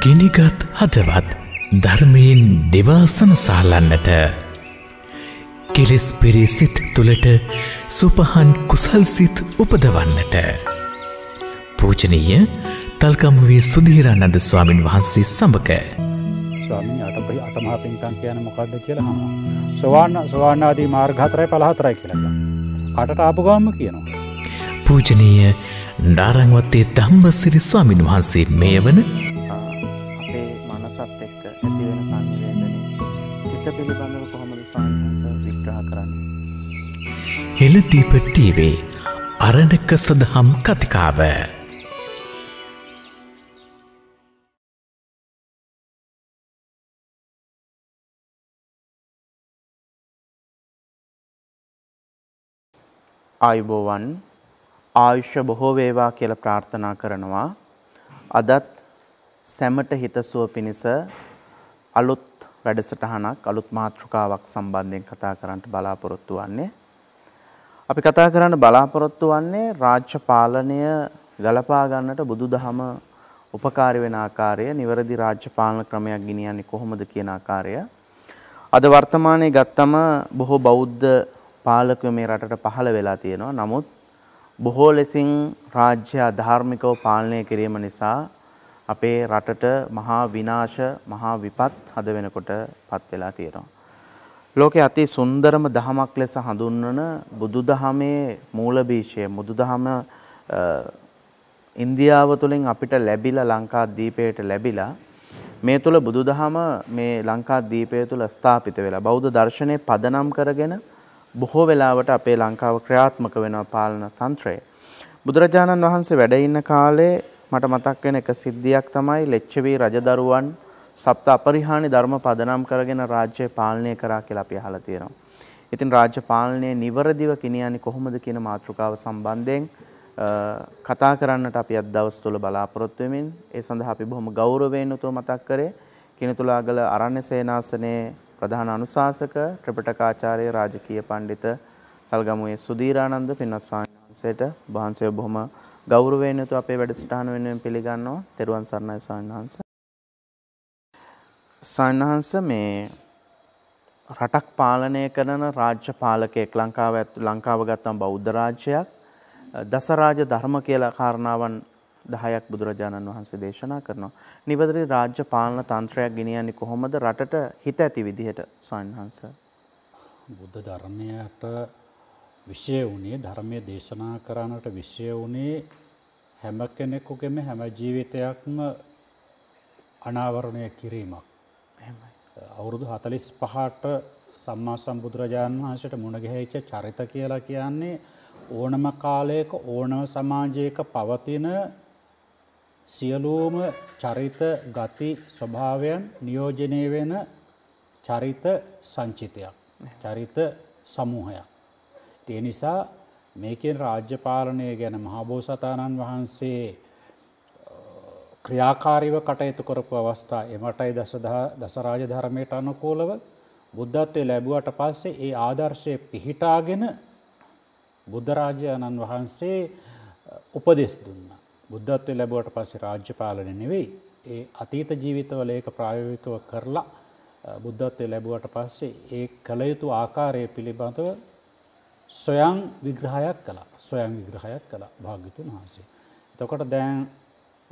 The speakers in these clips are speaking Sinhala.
ගිනිගත් හදවත් ධර්මයෙන් දෙවාසනසාලන්නට කෙලෙස් පිරි සිත් තුළට සුපහන් කුසල් සිත් උපදවන්නට. පූජනීය තල්කමුවේ සුදීරන්නද ස්වාමින් වහන්සේ සමක. ස්වාමින් අටපයි අටමහා පින්තන් කියන මොකක්ද කියලා හම. ස්වාන්න ස්වාන්නාදී මාර්ඝතරයි පළහතරයි කියලා. කටට ආපුගාම කියනවා. පූජනීය නාරංවත්තේ ධම්බසිරි ස්වාමින් වහන්සේ මේ වන ඒක පිළිබඳව කොහොමද සංහස විග්‍රහ කරන්න. හෙළදීප ටීවේ අරණක සඳහම් කතිකාව. ආයුබෝවන් ආයුෂ්‍ය බොහෝ වේවා කියලා ප්‍රාර්ථනා කරනවා. අදත් සැමට හිතසුව පිණිස අලුත් වැඩසටහනක් අලුත් මාතෘකාවක් සම්බන්ධයෙන් කතා කරන්නට බලාපොරොත්තු වන්නේ. අපි කතා කරන්න බලාපොරොත්තු වන්නේ රාජ්‍ය පාලනය ගලපා ගන්නට බුදුදහම උපකාරී වෙන ආකාරය, නිවැරදි රාජ්‍ය පාලන ක්‍රමයක් ගෙනියන්නේ කොහොමද කියන ආකාරය. අද වර්තමානයේ ගත්තම බොහෝ බෞද්ධ පාලකයෝ මේ රටට පහළ වෙලා තියෙනවා. නමුත් බොහෝ ලෙසින් රාජ්‍ය ධාර්මිකව පාලනය කිරීම නිසා අපේ රටට මහා විනාශ මහා විපත් හද වෙනකොට පත් වෙලා තියෙනවා. ලෝකයේ අති සුන්දරම දහමක් ලෙස හඳුන්වන බුදුදහමේ මූලබීජය බුදුදහම ඉන්දියාව තුළින් අපිට ලැබිලා ලංකාද්වීපයට ලැබිලා මේ තුළ බුදුදහම මේ ලංකාද්වීපය තුළ ස්ථාපිත වෙලා බෞද්ධ දර්ශනය පදනම් කරගෙන බොහෝ වෙලාවට අපේ ලංකාව ක්‍රියාත්මක වෙනවා පාලන තන්ත්‍රය. බුදුරජාණන් වහන්සේ වැඩ ඉන්න කාලේ මට මතක් වෙන එක සිද්ධියක් තමයි ලෙච්චවී රජදරුවන් සප්ත අපරිහානි ධර්ම පදනම් කරගෙන රාජ්‍යය පාලනය කරා කියලා අපි අහලා තියෙනවා. ඉතින් රාජ්‍ය පාලනය නිවරදිව ගෙනියන්නේ කොහොමද කියන මාතෘකාව සම්බන්ධයෙන් කතා කරන්නට අපි අද දවස් තුල බලාපොරොත්තු වෙමින් ඒ සඳහා අපි බොහොම ගෞරවයෙන් උතුව මතක් කරේ කිනතුලාගල අරණ්‍ය සේනාසනයේ ප්‍රධාන අනුශාසක ත්‍රිපිටකාචාර්ය රාජකීය පඬිත තල්ගමුවේ සුදීරානන්ද පින්වත් ස්වාමීන් වහන්සේට වහන්සේ බොහොම ගෞරවයෙන් යුතුව අපේ වැඩසටහන වෙනුවෙන් පිළිගන්නවා තෙරුවන් සරණයි ස්වාමීන් වහන්සේ. සන්නහන්ස මේ රටක් පාලනය කරන රාජ්‍ය පාලකයෙක් ලංකාව ලංකාව ගත්තම බෞද්ධ රාජ්‍යයක් දසරාජ ධර්ම කියලා කාරණාවන් 10ක් බුදුරජාණන් වහන්සේ දේශනා කරනවා. නිවැරදි රාජ්‍ය පාලන තන්ත්‍රයක් ගෙනියන්නේ කොහොමද රටට හිත ඇති විදිහට සන්නහන්ස? බුද්ධ ධර්මයට විෂය වුණේ ධර්මය දේශනා කරන්නට විෂය වුණේ හැම කෙනෙකුගෙම හැම ජීවිතයක්ම අනාවරණය කිරීමක්. අවුරුදු හතලිස් පහට සම්මා සම්බුදුරජාණන් වහන්සට මුණගැහිච්ච චරිත කියලා කියන්නේ ඕනම කාලයක ඕනම සමාජයක පවතින සියලූම චරිත ගති ස්වභාවයන් නියෝජනය වෙන චරිත සංචිතයක්. චරිත සමූහයක්. ඒ නිසා මේකෙන් රාජ්‍ය පාලනය ගැන මහබෝසතාණන් වහන්සේ ක්‍රියාකාරීව කටයුතු කරපු අවස්ථා එමටයි දසරාජ ධර්මයට අනුකූලව බුද්ධත්වය ලැබුවට පස්සේ ඒ ආදර්ශය පිහිටාගෙන බුද්ධරාජාණන් වහන්සේ උපදෙස් දුන්න. බුද්ධත්වය ලැබුවට පස්සේ රාජ්‍ය පාලනය නෙවෙයි ඒ අතීත ජීවිතවල ඒක ප්‍රායෝගිකව කරලා බුද්ධත්වය ලැබුවට පස්සේ ඒ කළ යුතු ආකාරය පිළිබඳව සොයං විග්‍රහයක් කලා සොයං විග්‍රහයක් කලා භාගිතුන් වහන්සේ. එතකොට දැන්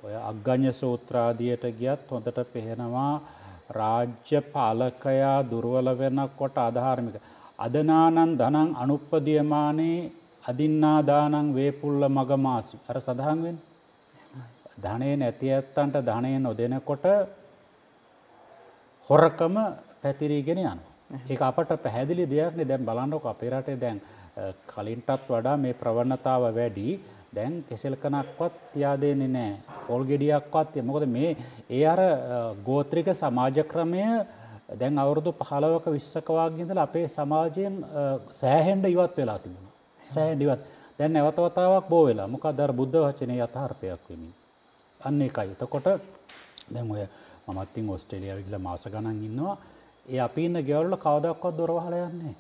ඔය අග්ගඥ සූත්‍රාදියට ගියත් හොඳට පෙහෙනවා රාජ්‍ය පාලකයා දුර්වල වෙන කොට අධාර්මික. අදනානන් දනං අනුප්පදියමානයේ අදින්නාදානං වේපුල්ල මග මාසි අර සඳහන්වෙන් ධනය නැති ඇත්තන්ට ධනය නොදෙනකොට හොරකම පැතිරීගෙන යන. ඒ අපට පැහැදිලි දෙයක්නේ දැන් බලන්නක අපේ රටේ දැන් කලින්ටත් වඩා මේ ප්‍රවණතාව වැඩි දැන් කෙසෙල් කනක්වත් යාදෙන්නේ නෑ පොල් ගෙඩියක්වත් මොකද මේ ඒ අර ගෝත්‍රික සමාජ ක්‍රමය දැන් අවුරුදු පහලවක විශ්සකවාගින්දල අපේ සමාජයෙන් සෑහෙන්ඩ ඉවත් වෙලා තිබුණ සෑහඩිවත් දැන් නැවතවතාවක් බෝ වෙලා මොක දර බුද්ධ වචනය යථාර්ථයක් වෙමි අන්න එකයි එතකොට දැන් ඔය මත්තින් ඔස්ට්‍රේලිය විල්ල මාස ගණන් ඉන්නවා ඒ අපි ඉන්න ගෙවල්ල කවදක්වත් දොරවහල යන්නේ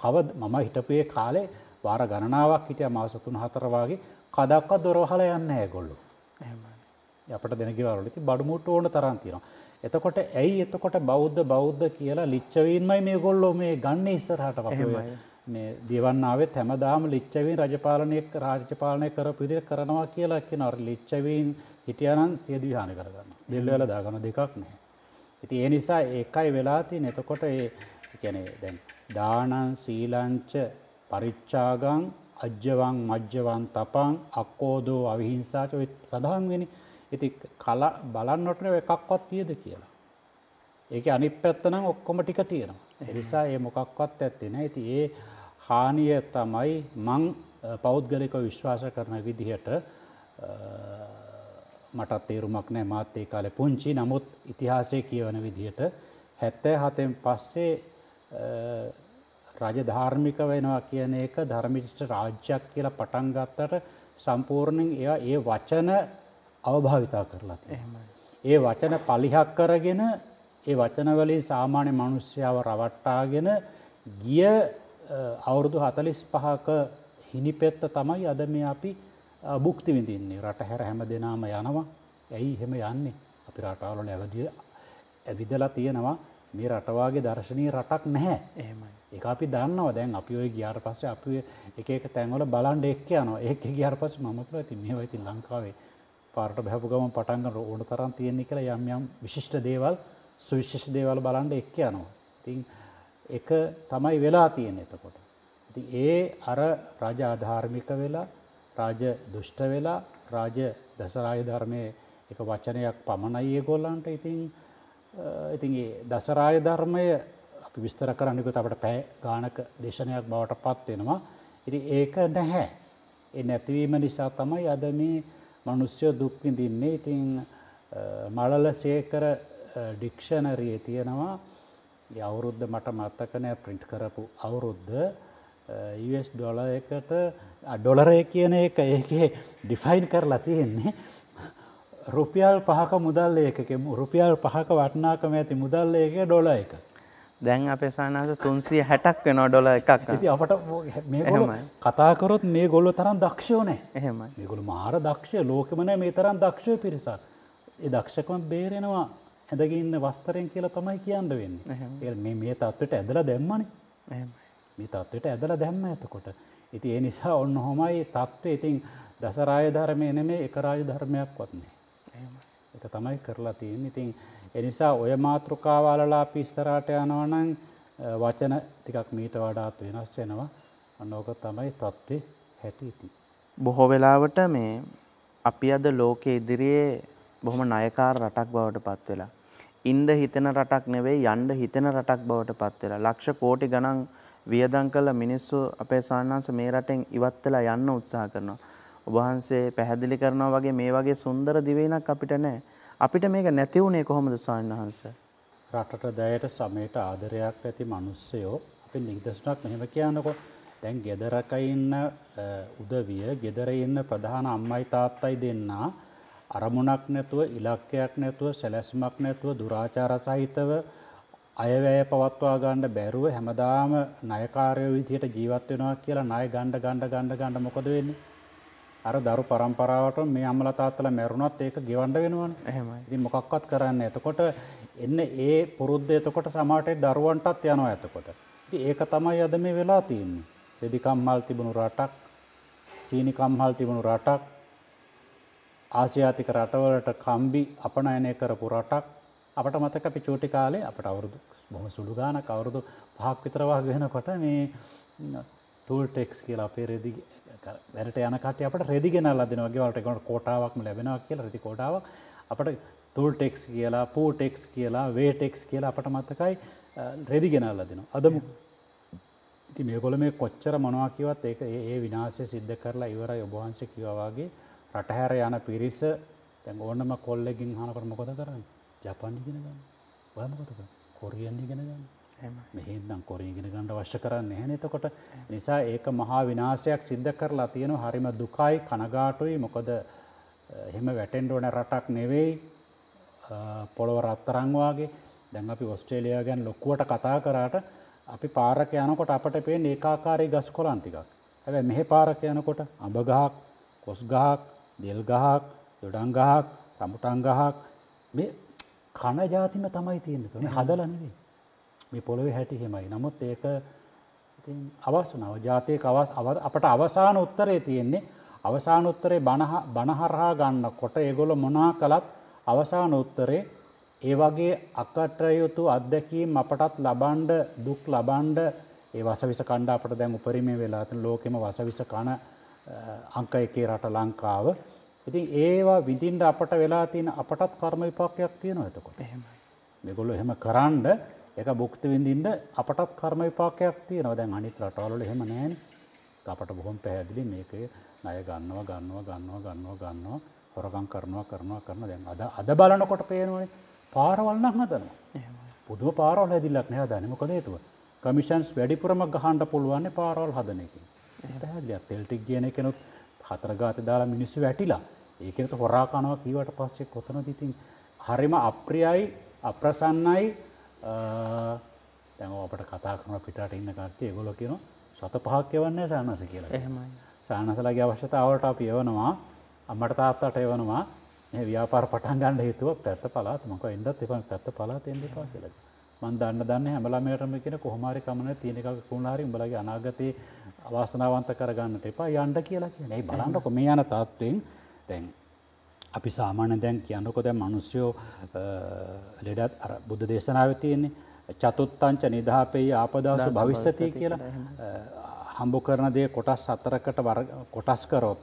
කවද මම හිටපුයේ කාලේ වාර ගණනාවක් හිටිය මාසතුන් හතරවාගේ කදක්ක දොරහල යන්න ඇගොල්ලු අපට දෙනගවරලති බඩමුට ඕන තරන්තිනවා. එතකොට ඇයි එතකොට බෞද්ධ බෞද්ධ කියලා ලිච්චවීන්මයි මේ ගොල්ලෝ මේ ගන්න ඉස්සරහට වහමයි. මේ දිවන්නාවත් හැමදාම ලිච්චවීන් රජපාලනයක් රාජපාලනය කර පිදිර කරනවා කියලා කිය නොර ලිච්චවීන් හිටියනන් සියද විහාන කරගන්න දෙල්ලවල දාගන දෙකක් නෑ. ඉති ඒ නිසා ඒකයි වෙලාතින් එතකොට ඒ කියන්නේ දැන් දානං සීලංච පරිච්ඡාගං අජ්ජවං මජ්ජවං තපං අක්කෝදෝ අවිහිංසාච ඔය සඳහන් වෙන්නේ. ඉතින් කල බලන්නට එකක්වත් තියද කියලා. ඒකේ අනිත් පැත්ත නම් ඔක්කොම ටික තියෙනවා. ඒ නිසා ඒ මොකක්වත් ඇත්තේ නැහැ. ඉතින් ඒ හානිය තමයි මං පෞද්ගලිකව විශ්වාස කරන විදිහට මටත් තේරුමක් නෑ මාත් ඒ කාලේ පුංචි නමුත් ඉතිහාසය කියවන විදිහට 77න් පස්සේ රජධාර්මික වෙනවා කියන එක ධර්මිෂ්ට රාජ්‍යයක් කියලා පටන් ගත්තට සම්පූර්ණයෙන් එයා ඒ වචන අවභාවිතා කරලා තියෙනවා. ඒ වචන පලිහක් කරගෙන ඒ වචන වලින් සාමාන්‍ය මිනිස්යාව රවට්ටාගෙන ගිය අවුරුදු 45ක හිනිපෙත්ත තමයි අද මේ අපි භුක්ති විඳින්නේ. රට හැර හැම දිනම යනවා. ඇයි එහෙම යන්නේ? අපි රටවල ඇවිදලා තියෙනවා. මේ රටවාගේ දර්ශනී රටක් නැහැ එහමයි එක අපි දන්නව දැන් අපි ඔය ගියාර පස්සේ අපි එක එක තැන්වල බලන්ඩ එක්ක යනවා ඒක ගියාර පස්ස මමතුල ඇති මේ ඇති ලංකාවේ පාරට බැහපු ගම පටන්ග ඕන තරම් තියෙන්නේ කියලා යම් යම් විශිෂ්ට දේවල් සුවිශේෂ දේවල් බලන්ඩ එක්ක යනවා ඉතින් එක තමයි වෙලා තියෙන එතකොට ඉති ඒ අර රජ අධාර්මික වෙලා රාජ දුෂ්ට වෙලා රාජ දසරාය ධර්මය එක වචනයක් පමණයි ඒ ගොල්ලන්ට ඉතින් ඉතින් ඒ දසරාය ධර්මය අපි විස්තර කරන්නකුත් අපට පැෑ ගානක දේශනයක් බවට පත් වෙනවා. ඉරි ඒක නැහැ. එ නැතිවීම නිසා තමයි අද මේ මනුස්්‍යයෝ දුක්විඳින්නේ ඉතිං මලල සේකර ඩික්ෂණරයේ තියෙනවා අවුරුද්ධ මට මත්තකනය ප්‍රින්ට් කරපු අවුරුද්ධ ඩොල එකට ඩොලරය කියන එක ඒකේ ඩිෆයින් කරලා තියෙන්නේ රුපියල් පහක මුදල් ඒකක රුපියල් පහක වටනාකම ඇති මුදල් ඒක ඩොල එක. දැන් අපේ සානාස තුන්සිය හැටක් වෙන ඩොල එකක් ඇති අපට කතාකරොත් මේ ගොල්ල තරම් දක්ෂෝනෑ එහෙම ගොල මාර දක්ෂය ලෝකමන මේ තරම් දක්ෂය පිරිසක් ඒ දක්ෂකම බේරෙනවා ඇඳගන්න වස්තරයෙන් කියලා තමයි කියන්න වෙන්න ඒ මේ තත්වට ඇදල දැම්මන මේ තත්වට ඇදල දැම්ම ඇතකොට ඉති ඒ නිසා ඔන්න හොමයි තත්ත්ව ඉතින් දසරාය ධර්මය නෙමේ එක රාජ ධර්මයක් වත්න්නේ එක තමයි කරලා තියෙන් ඉතින් එනිසා ඔය මාතෘකාවාලලා පිස්සරාට යනවනං වචන ටිකක් මීට වඩාත් වෙනස් වෙනවා අන්නෝක තමයි තත්ත්වේ හැටි ඉති. බොහෝ වෙලාවට මේ අපි අද ලෝකෙ ඉදිරියේ බොහොම නයකාර රටක් බවට පත් වෙලා. ඉන්ද හිතෙන රටක් නෙවෙයි යන්න හිතෙන රටක් බවට පත් වෙලා. ලක්ෂ කෝටි ගණන් වියදම් කළ මිනිස්සු අපේ සාන්නාංශ මේ රටෙන් ඉවත් වෙලා යන්න උත්සාහ කරනවා. ඔබහන්සේ පැහැදිලි කරනවා වගේ මේ වගේ සුන්දර දිවයිනක් අපිට නැහැ. අපිට මේක නැති වුණේ කොහොමද ස්වාමීන් වහන්සේ? රටට දයට සමයට ආදරයක් ඇති මිනිස්සයෝ අපි නිදසුනක් මෙහෙම කියනකො දැන් ගෙදරක ඉන්න උදවිය, ගෙදර ඉන්න ප්‍රධාන අම්මයි තාත්තයි දෙන්නා අරමුණක් නැතුව ඉලක්කයක් නැතුව සැලැස්මක් නැතුව දුරාචාර සහිතව අයවැය පවත්වා ගන්න බැරුව හැමදාම ණයකාරයෝ විදිහට ජීවත් වෙනවා කියලා ණය ගණ්ඩ ගණ්ඩ ගණ්ඩ ගණ්ඩ මොකද වෙන්නේ අර දරු පරම්පරාවට මේ අම්මලා තාත්තලා මැරුණොත් ඒක ගෙවන්න වෙනවනේ. එහෙමයි. ඉතින් මොකක්වත් කරන්න. එතකොට එන්න ඒ පුරුද්ද එතකොට සමාජයේ දරුවන්ටත් යනවා එතකොට. ඉතින් ඒක තමයි අද මේ වෙලා තියෙන්නේ. දෙදිකම්මල් තිබුණු රටක්, සීනිකම්හල් තිබුණු රටක්, ආසියාතික රටවලට කම්බි අපනයනය කරපු රටක්. අපට මතක අපි චූටි කාලේ අපට අවුරුදු බොහොම සුළු ගානක් අවුරුදු පහක් විතර වගේ වෙනකොට මේ තුල්ටෙක්ස් කියලා අපේ රෙදි වැරට යනකට අපට රෙදිගෙනල් අදන වගේවලට කොට කෝටාවක්ම ලැබෙනවා කියල රෙදි කෝටාවක් අපට තුල්ටෙක්ස් කියලා පූටෙක්ස් කියලා වේටෙක්ස් කියලා අපට මත්තකයි රෙදිගෙනල් අදන අදමු ඉති මේගොල මේ කොච්චර මොනවාකිවත් ඒ ඒ විනාශය සිද්ධ කරලා ඉවරයි ඔබහන්ස කිවවාගේ රටහැර යන පිරිස තැන් ඕන්නම කොල්ලෙගින් හනකට මොකද කරන්න ජපන්ඩිගෙනගන්න ඔයමකොතක කොරියන්ඩිගෙනගන්න මෙහින්නම් කොරින් ඉගෙන ගණඩ වශ්‍ය කරන්න හැනතකොට නිසා ඒක මහා විනාශයක් සිද්ධ කරලා තියෙන හරිම දුකයි කනගාටුයි මොකද එහෙම වැටෙන්ඩෝන රටක් නෙවෙයි පොළොවර අත්තරංවාගේ දැන් අපි ඔස්ට්‍රේලයා ගැන් ලොක්කුවට කතා කරාට අපි පාරක යනකොට අපට පේ ඒකාකාරී ගස් කොලන් ටිකක් ඇැ මෙහෙ පාරක යනකොට අඹගහක් කොස්ගහක් දෙල්ගහක් යොඩංගහක් රමුටංගහක් මේ කණ ජාතිම තමයි තියෙන තුන හදලන්නේ මේ පොළොවේ හැටි හෙමයි. නමුත් ඒක ඉතින් අවසනාව ජාතික අපට අවසාන උත්තරේ තියෙන්නේ අවසාන උත්තරේ බණහරහා ගන්න කොට ඒගොල්ල මොනා කළත් අවසාන උත්තරේ ඒ වගේ අකටයුතු අත්දැකීම් අපටත් ලබන්ඩ දුක් ලබන්ඩ ඒ වසවිස කණ්ඩ අපට දැන් උපරිමේ වෙලා ඇතන ලෝකෙම වසවිස කණ අංක එකේ රට ලංකාව ඉතින් ඒවා විඳින්ට අපට වෙලා තියෙන අපටත් කර්ම විපාකයක් තියෙනවා එතකොට මෙගොල්ලො එහෙම කරන්ඩ එක භුක්ති විඳින්න අපටත් කර්ම විපාකයක් තියෙනවා දැන් අනිත් රටවල එහෙම නැහැ අපට බොහොම පැහැදිලි මේකේ ණය ගන්නවා ගන්නවා ගන්නවා ගන්නවා ගන්නවා හොරකම් කරනවා කරනවා කරනවා දැන් අද අද බලනකොට පේනවනේ පාරවල් නම් හදනවා පුදුම පාරවල් හැදිලක් නෑ හදන්නේ මොකද හේතුව කමිෂන්ස් වැඩිපුරම ගහන්න පුළුවන් පාරවල් හදන එකේ පැහැදිලියක් තෙල් ටික කියන එකනොත් හතර ගාතේ දාලා මිනිස්සු වැටිලා ඒකෙනත හොරා කනවා කීවට පස්සේ කොතනද ඉතින් හරිම අප්‍රියයි අප්‍රසන්නයි දැන් අපට කතා කරන පිටට ඉන්න කටේ ගොල කියන සත පහක් එවන්නේ සානස කියලා එහෙමයි සානසලගේ අවශ්‍යතාවට අප යවනවා අම්මට තාත්තට එවනවා මේ ව්‍යාපාර පටන් ගන්න හේතුව පැත්ත පලාත් මොකක් එන්නත් එපා පැත්ත පලාත් එන්න එපා කියලා මන් දන්න දන්න හැමලමයටම කියෙන කොහමරි කමන තියෙන එකක කුණහරි උඹලගේ අනාගතයේ අවාසනාවන්ත කරගන්නට එපා යන්ඩ කියලා කියන බලන්නකො මේ යන තාත්වෙන් දැන් අපි සාමාන්‍ය දැන් කියන්නකො දැන් මිනිස්සුયો ලෙඩත් අර බුද්ධ දේශනාවේ තියෙන්නේ චතුත්තංච නිදාපේය ආපදාසු භවිෂ්‍යති කියලා හම්බ කරන දේ කොටස් හතරකට කොටස් කරොත්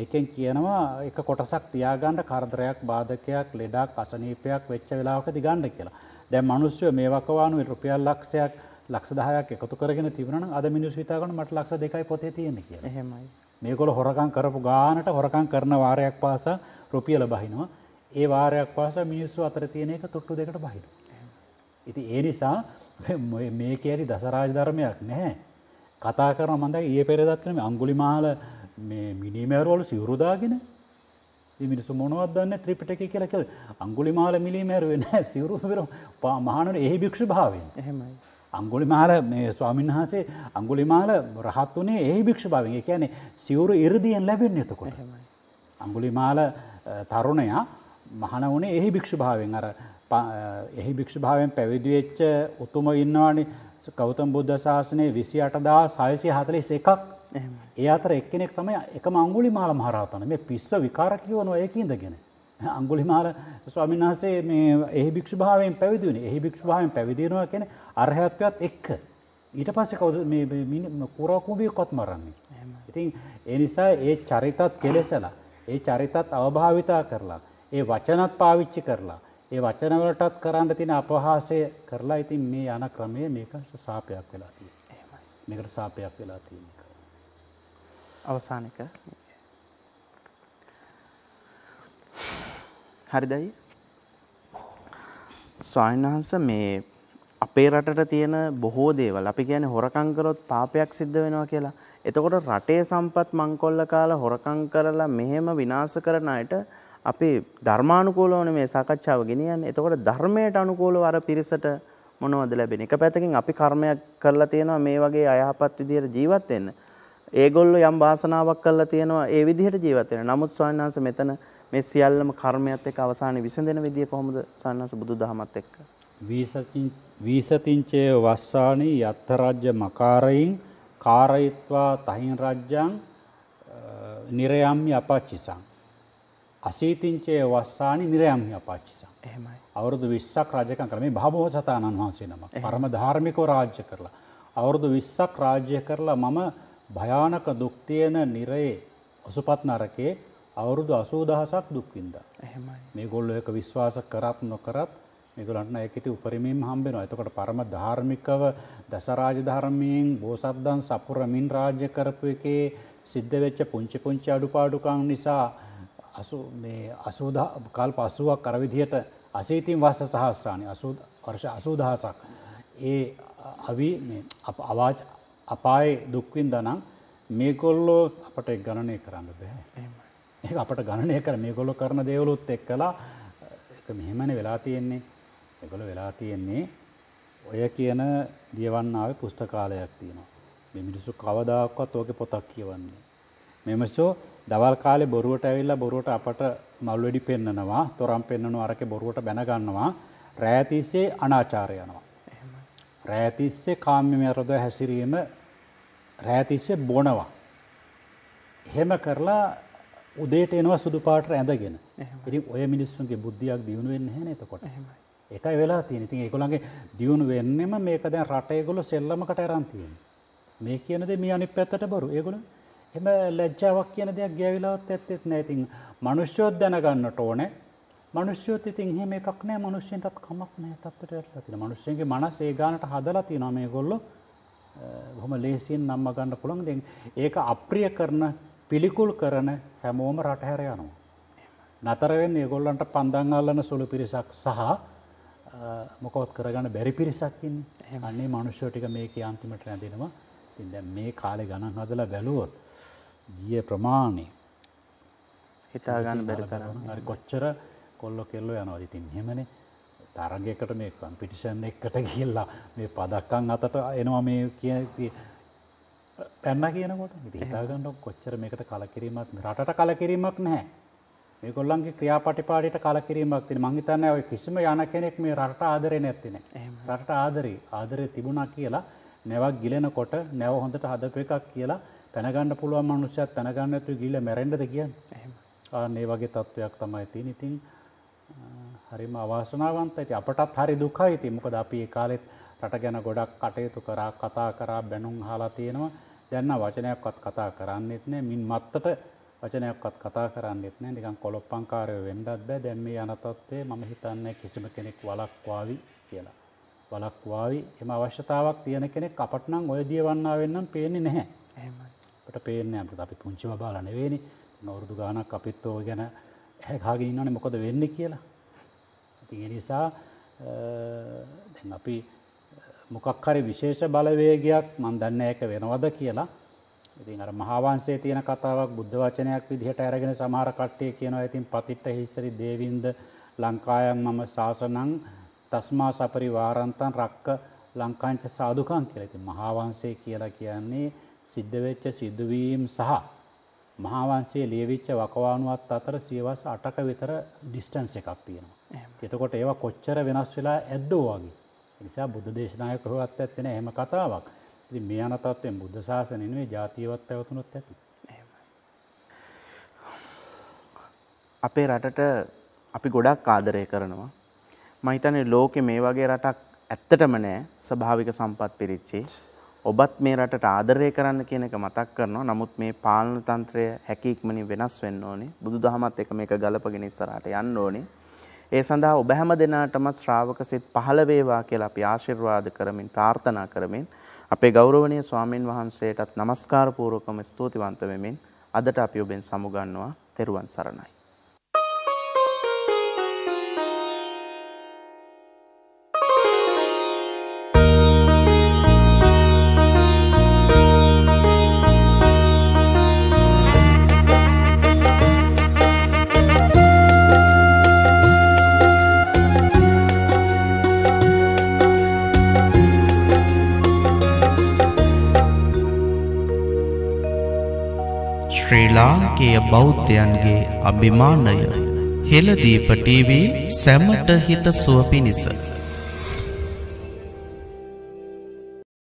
ඒකෙන් කියනවා එක කොටසක් තියාගන්න කරදරයක් බාධකයක් ලෙඩක් අසනීපයක් වෙච්ච වෙලාවකදී ගන්න කියලා. දැන් මිනිස්සු මේ වකවානුවේ රුපියල් ලක්ෂයක් ලක්ෂ 10ක් එකතු කරගෙන තිබුණා නම් අද මිනිස්සු හිතා ගන්න මට ලක්ෂ 2යි පොතේ තියෙන්නේ කියලා. එහෙමයි. මේකොල හොරකං කරපු ගානට හොරකං කරන වාරයක් පාස රුපියල බහිනවා. ඒ වාරයක් පාස මිනිස්සු අතර තියෙන එක තුට්ටු දෙකට බහින. ඉති ඒ නිසා මේක ඇරි දසරාජධර්මයක් නැහැ. කතා කරන මඳයි ඒ පෙරදත් කරම අංගුලි මාල මිනිමෑරවලු සිවරුදාගෙන මිනිසු මොනවත් දන්න ත්‍රිපිට එක කියලක අංගුලි මාල මිලි මැරුවෙන සිවරු පෙර පා මහනට එහි භික්ෂ භාවෙන් එහෙමයි. අංගුලිමාල මේ ස්වාමීන් වහන්සේ අංගුලිමාල රහත් වනේ ඒ භික්ෂ භාවගේ කියැනෙ සිවුරු ඉරදියෙන් ලැබෙන් යතකොට. අංගුලිමාල තරුණයා මහන වනේ එහි භික්ෂ භාවෙන් අර එහි භික්ෂ භාවෙන් පැවිදිවෙච්ච උතුම ඉන්නවානි කෞතම් බුද්ධ ශාසනය විසි අටදා සයසි හතලෙ එකක් ඒ අතර එක්කෙනෙක් තම එක අංගුලි මාල මහරහතන මේ පිස්ස විකාරකිව නොයකින්දගෙන. අංගුලිමාල ස්වාමින්හසේ එහි භික්ෂ භාවෙන් පැවිදිවන එහි භික්ෂ භාවෙන් පැවිදිෙනවා කෙන අරහත්වයක්ත් එක්ක ඊට පස්සේ කවුද මේ කුරාකුඹියක්වත් මරන්නේ ඉතින් ඒ නිසා ඒ චරිතත් කෙලෙසලා ඒ චරිතත් අවභාවිතා කරලා ඒ වචනත් පාවිච්චි කරලා ඒ වචනවලටත් කරන්න තියෙන අපහාසය කරලා ඉතින් මේ යන ක්‍රමය මේක සාපයක් වෙලා තියෙනවා මේකට සාපයක් වෙලා තියෙන එක අවසානික හරිදයි ස්වාමීන් වහන්සේ මේ අපේ රටට තියෙන බොහෝ දේවල් අපි කියන්නේ හොරකම් කරොත් පාපයක් සිද්ධ වෙනවා කියලා. එතකොට රටේ සම්පත් මංකොල්ල කාලා හොරකම් කරලා මෙහෙම විනාශ කරන අයට අපි ධර්මානුකූලව මේ සාකච්ඡාව ගෙනියන්නේ. එතකොට ධර්මයට අනුකූලව අර පිරිසට මොනවද ලැබෙන්නේ? එක පැත්තකින් අපි කර්මයක් කරලා තියෙනවා මේ වගේ අයහපත් විදියට ජීවත් වෙන්න. ඒගොල්ලෝ යම් වාසනාවක් කරලා තියෙනවා ඒ විදිහට ජීවත් වෙන. නමුත් ස්වාමීන් වහන්සේ මෙතන මේ සියල්ලම කර්මයත් එක්ක අවසානයේ විසඳෙන විදිය කොහොමද සාන්නස බුදු දහමත් එක්ක? වීසචින් වීසතිංචේ වස්සානි යත්තරජ්‍ය මකාරයින් කාරයිත්වා තහින් රජ්ජං නිරයම්ය අපච්චිසං. අසීතිංචේ වස්සානි නිරයම්ය අපච්චිසං. එහමයි. අවුරුදු විස්සක් රජකන් කරම භාබෝ සතාණන් වහන්සේ නම පරම ධාර්මිකෝ රාජ්‍ය කරලා. අවුරුදු විස්සක් රාජ්‍ය කරලා මම භයානක දුක්තියන නිරයේ ඔසුපත් නරකේ අවුරුදු අසූදහසක් දුක්වින්ද. එහමයි. මේ ගොල්ලො එක විශ්වාස කරත් නොකරත් මේගොල්ලන්ට ඒකට උපරිමයෙන් හම්බ වෙනවා. එතකොට පරම ධාර්මිකව දසරාජ ධර්මයෙන් බෝසත්දන් සපුරමින් රාජ්‍ය කරපු එකේ සිද්ධ වෙච්ච පුංචි පුංචි අඩුපාඩුකම් නිසා අසු මේ 80 කල්ප 80ක් අර විදිහට අසීතින් වාස සහස්‍රානි 80 වර්ෂ 80000ක් ඒ අවි මේ අවාච අපායේ දුක් විඳනනම් මේගොල්ලෝ අපට ගණනය කරන්න බෑ. එහෙමයි. ඒක අපට ගණනය කර මේගොල්ලෝ කරන දේවලුත් එක්කලා ඒක මෙහෙමනේ වෙලා තියෙන්නේ. ඒගොල්ලෝ වෙලා තියෙන්නේ ඔය කියන දියවන්නාවේ පුස්තකාලයක් තියෙනවා. මේ මිනිස්සු කවදාකවත් ඕකේ පොතක් කියවන්නේ. මේ මිනිස්සු දවල් කාලේ බොරුවට ඇවිල්ලා බොරුවට අපට මල් වෙඩි පෙන්නනවා, තොරම් පෙන්නනවා අරකේ බොරුවට බැන ගන්නවා. රෑ තිස්සේ අනාචාරය යනවා. රෑ තිස්සේ කාම්‍යමය හෘදය හැසිරීම රෑ තිස්සේ බොනවා. එහෙම කරලා උදේට එනවා සුදු පාට ඇඳගෙන. ඉතින් ඔය මිනිස්සුන්ගේ බුද්ධියක් දියුණු වෙන්නේ නැහැ නේද එතකොට? එහෙමයි. එකයි වෙලා තියෙන ඉතින් ඒගොල්ලන්ගේ දියුණු වෙන්නෙම මේක දැන් රට ඒගොල්ලෝ සෙල්ලමකට අරන් තියෙන්නේ මේ කියන දේ මේ අනිත් පැත්තට බොරු ඒගොල්ලෝ එහෙම ලැජ්ජාවක් කියන දෙයක් ගෑවිලාවත් ඇත්තෙත් නැහැ ඉතින් මිනිස්සුත් දැනගන්නට ඕනේ මිනිස්සුත් ඉතින් එහෙම එකක් නැහැ මිනිස්සුන්ටත් කමක් නැහැ තත්ත්වයට වැටලා තියෙනවා මිනිස්සුන්ගේ මනස ඒ ගානට හදලා තියෙනවා මේගොල්ලෝ බොහොම ලේසියෙන් නම්ම ගන්න පුළුවන් දැන් ඒක අප්‍රිය කරන පිළිකුල් කරන හැමෝම රට හැර යනවා නතර වෙන්නේ ඒගොල්ලන්ට පන්දන් අල්ලන සුළු පිරිසක් සහ මොකොත් කරගන්න බැරි පිරිසක්කින් අන්නේ මනුෂ්‍යෝ ටික මේක අන්තිමට නැදෙනවා තින් දැ මේ කාලෙ ගණන් හදලා බැලුවොත් ගිය ප්‍රමාණය හිතාගන්න බැරි තරම් කොච්චර කොල්ලො කෙල්ලෝ යනවා ඉතින් හෙමනේ තරගකට මේ කම්පිටිෂන් එකට කියල්ලා මේ පදක්කන් අතට එනවා මේ කිය පැන්න කියනකොට හිතාගන්න කොච්චර මේකට කලකිරීමක් රට කලකිරීමක් නැහැ මේගොල්ලන්ගේ ක්‍රියාපටිපාටිට කලකිරීමක් තියෙන මං හිතන්නේ ඔය කිසිම යන කෙනෙක් මේ රටට ආදරේ නැත්තේ නේ. රටට ආදරේ ආදරේ තිබුණා කියලා නැවක් ගිලෙනකොට නැව හොඳට හදපු එකක් කියලා පැනගන්න පුළුවන් මනුස්සයෙක් පැනගන්න නැතුව ගිල මැරෙන්නද කියන්නේ. එහෙම. ඒ වගේ තත්වයක් තමයි තියෙන. ඉතින් හරිම අවාසනාවන්තයි. ඉතින් අපටත් හරි දුකයි. ඉතින් මොකද අපි ඒ කාලෙත් රට ගැන ගොඩක් කටයුතු කරා, කතා කරා, බැනුම් අහලා තියෙනවා. දැන් වචනයක්වත් කතා කරන්නෙත් නෑ. මින් මත්තට වචනයක්වත් කතා කරන්නෙත් නෑ නිකන් කොළොප්පංකාරයෝ වෙන්නත් බෑ දැන් මේ යන තත්ත්වයේ මම හිතන්නේ කිසිම කෙනෙක් වළක්වාවි කියලා. වළක්වාවි එම අවශ්‍යතාවක් තියෙන කෙනෙක් අපට නම් ඔය දියවන්නා වෙන්නම් පේන්නේ නැහැ. එහෙමයි. අපිට පේන්නේ අපිට අපි පුංචිව බාලා නෙවෙයිනේ. නවුරුදු ගානක් අපිත් ඔය ගැන ඇහගාගෙන ඉන්නවනේ මොකද වෙන්නේ කියලා. ඉතින් ඒ නිසා දැන් අපි මොකක් හරි විශේෂ බලවේගයක් මම දන්නේ ඒක වෙනවද කියලා ඉතින් අර මහාවංශයේ තියෙන කතාවක් බුද්ධ වචනයක් විදිහට අරගෙන සමහර කට්ටිය කියනවා ඉතින් පතිට්ඨ හිස්සරි දේවින්ද ලංකායන් මම ශාසනං තස්මා සපරිවාරන්තං රක්ක ලංකාංච සාදුකං කියලා. ඉතින් මහාවංශය කියලා කියන්නේ සිද්ධ වෙච්ච සිදුවීම් සහ මහාවංශයේ ලියවිච්ච වකවානුවත් අතර සියවස් 8ක විතර ඩිස්ටන්ස් එකක් තියෙනවා. එතකොට ඒවා කොච්චර වෙනස් වෙලා ඇද්දෝ වගේ. ඒ නිසා බුද්ධ දේශනාවේ කොහොමවත් ඇත්තේ නැහැ එහෙම කතාවක්. ඉතින් මේ යන තත්ත්වයෙන් බුද්ධ ශාසනය නෙවෙයි ජාතියවත් පැවතුනොත් ඇති. අපේ රටට අපි ගොඩක් ආදරය කරනවා. මම හිතන්නේ ලෝකෙ මේ වගේ රටක් ඇත්තටම නෑ ස්වභාවික සම්පත් පිරිච්චි. ඔබත් මේ රටට ආදරය කරන්න කියන එක මතක් කරනවා. නමුත් මේ පාලන තන්ත්‍රය හැකි ඉක්මනින් වෙනස් වෙන්න ඕනේ. බුදුදහමත් එක මේක ගලපගෙන ඉස්සරහට යන්න ඕනේ. ඒ සඳහා ඔබ හැම දෙනාටමත් ශ්‍රාවක සිත් පහළ වේවා කියලා අපි ආශිර්වාද කරමින් ප්‍රාර්ථනා කරමින් අපේ ගෞරවනීය ස්වාමින් වහන්සේටත් নমස්කාර පූර්වකම ස්තුතිවන්ත වෙමින් අදට අපි ඔබෙන් සමුගන්නවා තෙරුවන් සරණයි ලාංකේය බෞද්ධයන්ගේ අභිමානය හෙළදීප ටීවී සැමට හිත සුව පිණිස